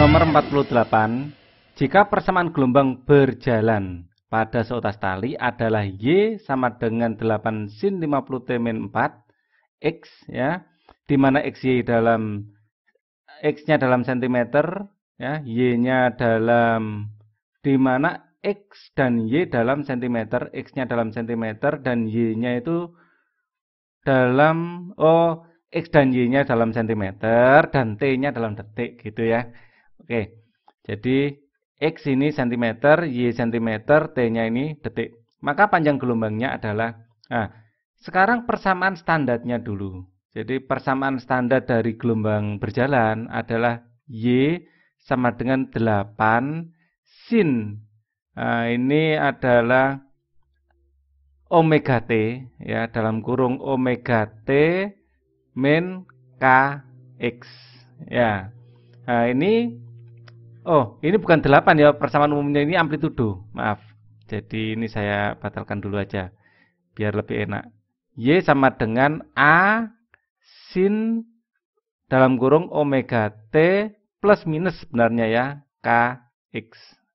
Nomor 48. Jika persamaan gelombang berjalan pada seutas tali adalah Y sama dengan 8 sin 50 T min 4 X ya, di mana y dalam X-nya dalam cm ya, Y-nya dalam di mana X dan Y dalam cm X-nya dalam cm dan Y-nya itu dalam oh X dan Y-nya dalam cm dan T-nya dalam detik gitu ya. Oke, jadi X ini cm, Y cm, T-nya ini detik. Maka panjang gelombangnya adalah, nah, sekarang persamaan standarnya dulu. Jadi persamaan standar dari gelombang berjalan adalah Y sama dengan 8 sin. Nah, ini adalah omega t ya dalam kurung omega t min kx ya nah, ini Oh, ini bukan 8 ya, persamaan umumnya ini amplitudo. Maaf. Jadi ini saya batalkan dulu aja biar lebih enak. Y sama dengan A sin dalam kurung omega T plus minus sebenarnya ya KX.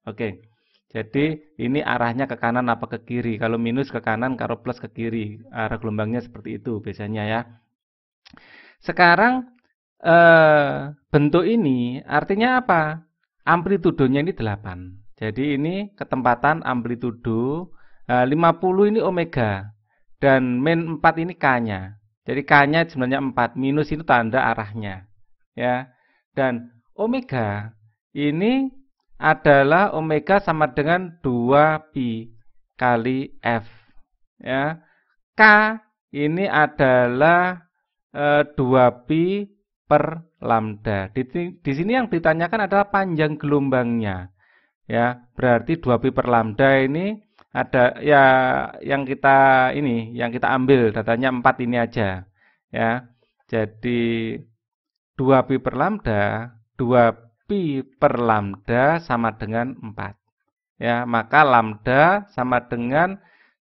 Oke. Jadi ini arahnya ke kanan apa ke kiri? Kalau minus ke kanan, kalau plus ke kiri. Arah gelombangnya seperti itu biasanya ya. Sekarang eh, bentuk ini artinya apa? amplitudonya ini 8. Jadi ini ketempatan amplitudo 50 eh, ini omega dan min 4 ini K-nya. Jadi K-nya sebenarnya 4, minus itu tanda arahnya. Ya. Dan omega ini adalah omega sama dengan 2pi kali F. Ya. K ini adalah 2pi eh, per lambda. Di, di sini yang ditanyakan adalah panjang gelombangnya. Ya, berarti 2pi per lambda ini ada ya yang kita ini, yang kita ambil datanya 4 ini aja. Ya. Jadi 2pi per lambda, 2pi per lambda sama dengan 4. Ya, maka lambda sama dengan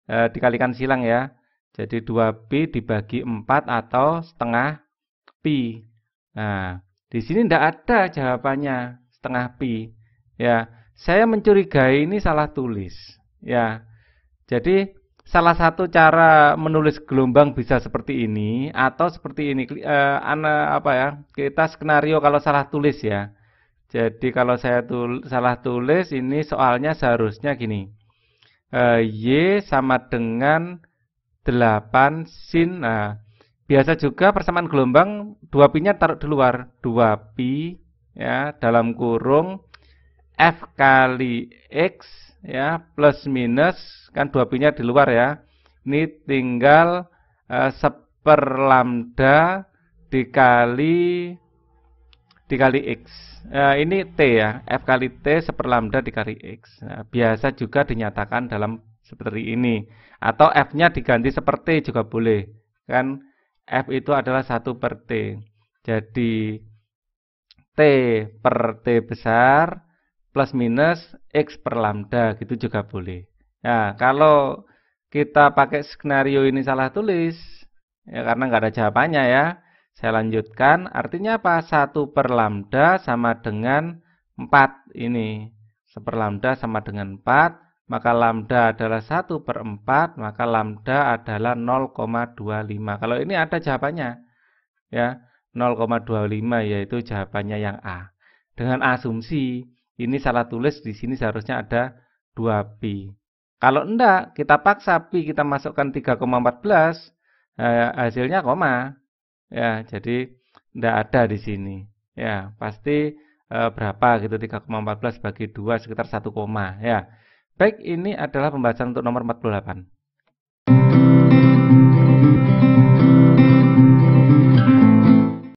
e, dikalikan silang ya. Jadi 2pi dibagi 4 atau setengah pi Nah, di sini tidak ada jawabannya setengah pi. Ya, saya mencurigai ini salah tulis. Ya, jadi salah satu cara menulis gelombang bisa seperti ini atau seperti ini eh, ana, apa ya kita skenario kalau salah tulis ya jadi kalau saya tul, salah tulis ini soalnya seharusnya gini eh, y sama dengan 8 sin nah, Biasa juga persamaan gelombang dua pi nya taruh di luar. dua pi ya dalam kurung f kali x ya plus minus kan dua pi nya di luar ya. Ini tinggal eh, seper uh, lambda dikali dikali x. Nah, ini t ya, f kali t seper lambda dikali x. Nah, biasa juga dinyatakan dalam seperti ini. Atau f-nya diganti seperti juga boleh, kan? F itu adalah 1 per T. Jadi T per T besar plus minus X per lambda gitu juga boleh. Nah, kalau kita pakai skenario ini salah tulis, ya karena nggak ada jawabannya ya. Saya lanjutkan, artinya apa? 1 per lambda sama dengan 4 ini. 1 per lambda sama dengan 4 maka lambda adalah 1 per 4, maka lambda adalah 0,25. Kalau ini ada jawabannya, ya 0,25 yaitu jawabannya yang A. Dengan asumsi, ini salah tulis di sini seharusnya ada 2Pi. Kalau enggak, kita paksa Pi kita masukkan 3,14, eh, hasilnya koma. Ya, jadi enggak ada di sini. Ya, pasti eh, berapa gitu 3,14 bagi 2 sekitar 1, ya. Baik, ini adalah pembahasan untuk nomor 48.